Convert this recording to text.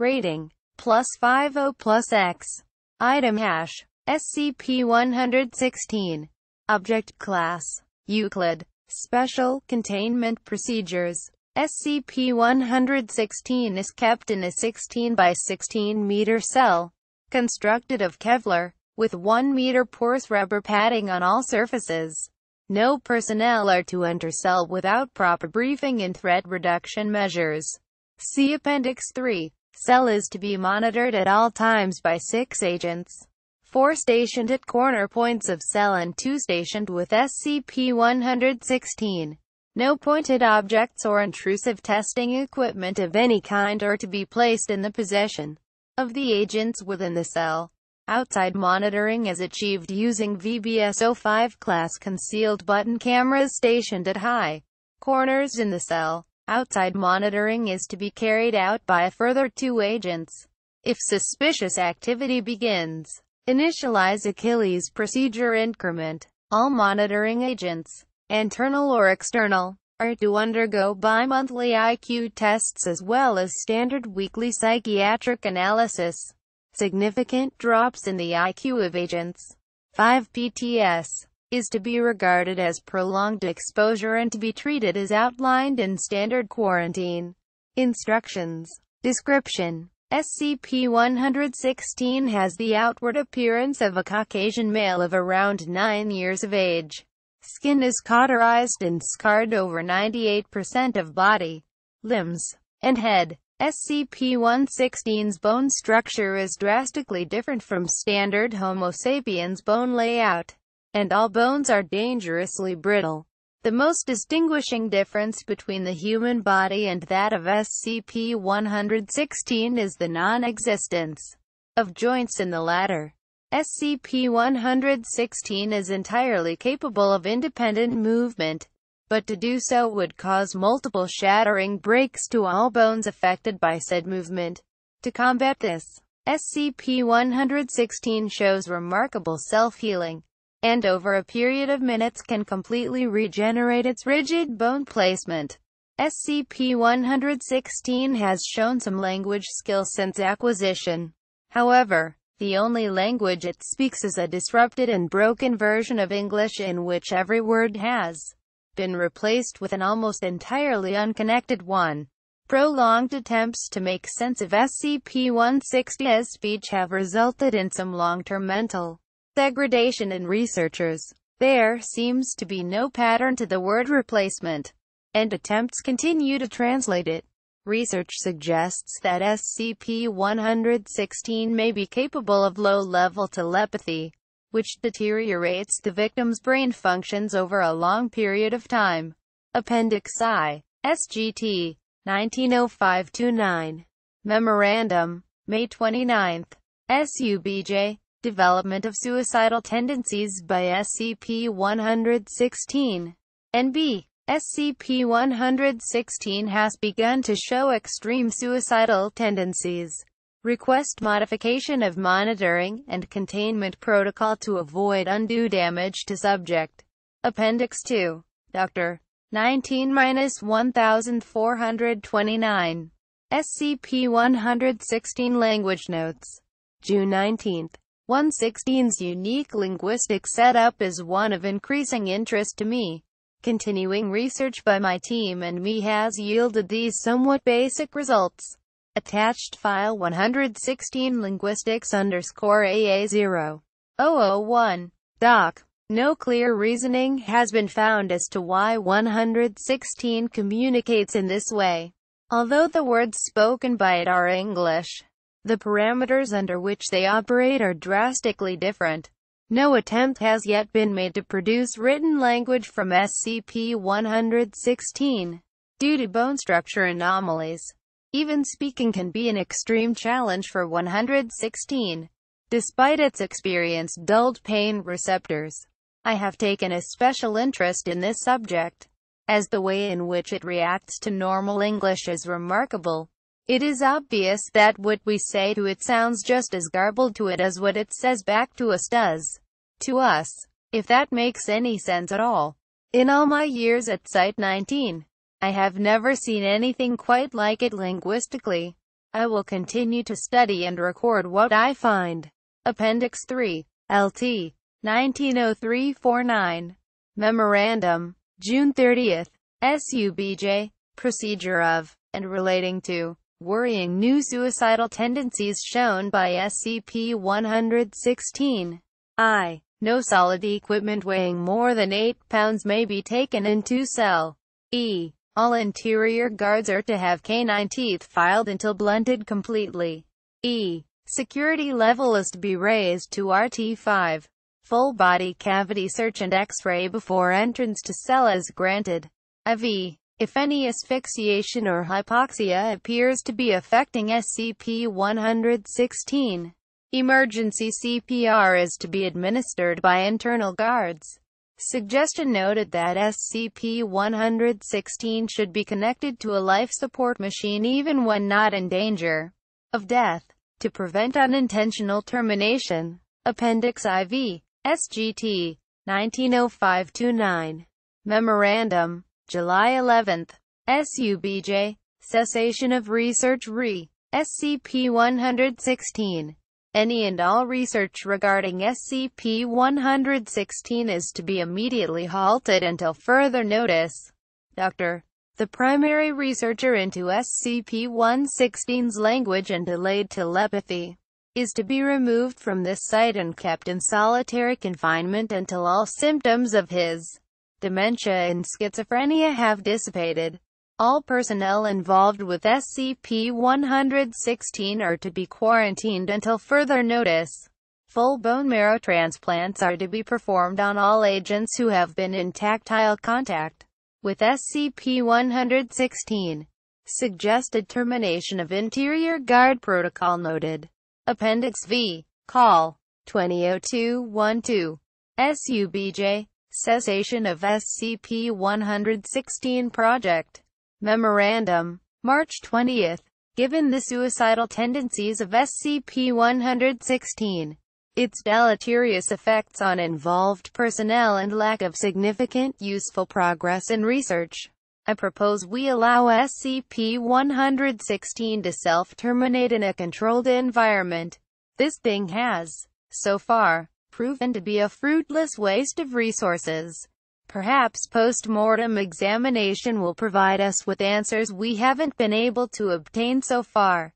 Rating. Plus 50 plus X. Item hash. SCP-116. Object class. Euclid. Special containment procedures. SCP-116 is kept in a 16 by 16 meter cell, constructed of Kevlar, with 1 meter porous rubber padding on all surfaces. No personnel are to enter cell without proper briefing and threat reduction measures. See Appendix 3. Cell is to be monitored at all times by six agents. Four stationed at corner points of cell and two stationed with SCP-116. No pointed objects or intrusive testing equipment of any kind are to be placed in the possession of the agents within the cell. Outside monitoring is achieved using VBS-05 class concealed button cameras stationed at high corners in the cell. Outside monitoring is to be carried out by a further two agents. If suspicious activity begins, initialize Achilles procedure increment. All monitoring agents, internal or external, are to undergo bi-monthly IQ tests as well as standard weekly psychiatric analysis. Significant drops in the IQ of agents. 5 PTS is to be regarded as prolonged exposure and to be treated as outlined in standard quarantine instructions. Description SCP-116 has the outward appearance of a Caucasian male of around 9 years of age. Skin is cauterized and scarred over 98% of body, limbs, and head. SCP-116's bone structure is drastically different from standard Homo sapiens bone layout and all bones are dangerously brittle. The most distinguishing difference between the human body and that of SCP-116 is the non-existence of joints in the latter. SCP-116 is entirely capable of independent movement, but to do so would cause multiple shattering breaks to all bones affected by said movement. To combat this, SCP-116 shows remarkable self-healing, and over a period of minutes can completely regenerate its rigid bone placement. SCP-116 has shown some language skill since acquisition. However, the only language it speaks is a disrupted and broken version of English in which every word has been replaced with an almost entirely unconnected one. Prolonged attempts to make sense of SCP-160's speech have resulted in some long-term mental degradation in researchers. There seems to be no pattern to the word replacement, and attempts continue to translate it. Research suggests that SCP-116 may be capable of low-level telepathy, which deteriorates the victim's brain functions over a long period of time. Appendix I, SGT, 1905-29, Memorandum, May 29, SUBJ, Development of Suicidal Tendencies by SCP-116 NB SCP-116 has begun to show extreme suicidal tendencies. Request modification of monitoring and containment protocol to avoid undue damage to subject. Appendix 2. Dr. 19-1429. SCP-116 Language Notes. June 19, 116's unique linguistic setup is one of increasing interest to me. Continuing research by my team and me has yielded these somewhat basic results. Attached file 116 linguistics underscore aa 001. Doc. No clear reasoning has been found as to why 116 communicates in this way. Although the words spoken by it are English, the parameters under which they operate are drastically different. No attempt has yet been made to produce written language from SCP-116 due to bone structure anomalies. Even speaking can be an extreme challenge for 116. Despite its experience dulled pain receptors, I have taken a special interest in this subject, as the way in which it reacts to normal English is remarkable. It is obvious that what we say to it sounds just as garbled to it as what it says back to us does. To us. If that makes any sense at all. In all my years at Site 19, I have never seen anything quite like it linguistically. I will continue to study and record what I find. Appendix 3. LT. 1903-49. Memorandum. June 30th. SUBJ. Procedure of, and relating to, worrying new suicidal tendencies shown by SCP-116. I. No solid equipment weighing more than 8 pounds may be taken into cell. E. All interior guards are to have canine teeth filed until blunted completely. E. Security level is to be raised to RT5. Full body cavity search and X-ray before entrance to cell is granted. IV. If any asphyxiation or hypoxia appears to be affecting SCP-116, emergency CPR is to be administered by internal guards. Suggestion noted that SCP-116 should be connected to a life support machine even when not in danger of death, to prevent unintentional termination. Appendix IV, SGT, 190529, Memorandum July 11, SUBJ, Cessation of Research Re. SCP-116. Any and all research regarding SCP-116 is to be immediately halted until further notice. Dr. The primary researcher into SCP-116's language and delayed telepathy is to be removed from this site and kept in solitary confinement until all symptoms of his dementia and schizophrenia have dissipated. All personnel involved with SCP-116 are to be quarantined until further notice. Full bone marrow transplants are to be performed on all agents who have been in tactile contact with SCP-116. Suggested termination of interior guard protocol noted. Appendix V. Call 200212. SUBJ Cessation of SCP-116 Project Memorandum March 20th. Given the suicidal tendencies of SCP-116, its deleterious effects on involved personnel and lack of significant useful progress in research, I propose we allow SCP-116 to self-terminate in a controlled environment. This thing has, so far, proven to be a fruitless waste of resources. Perhaps post-mortem examination will provide us with answers we haven't been able to obtain so far.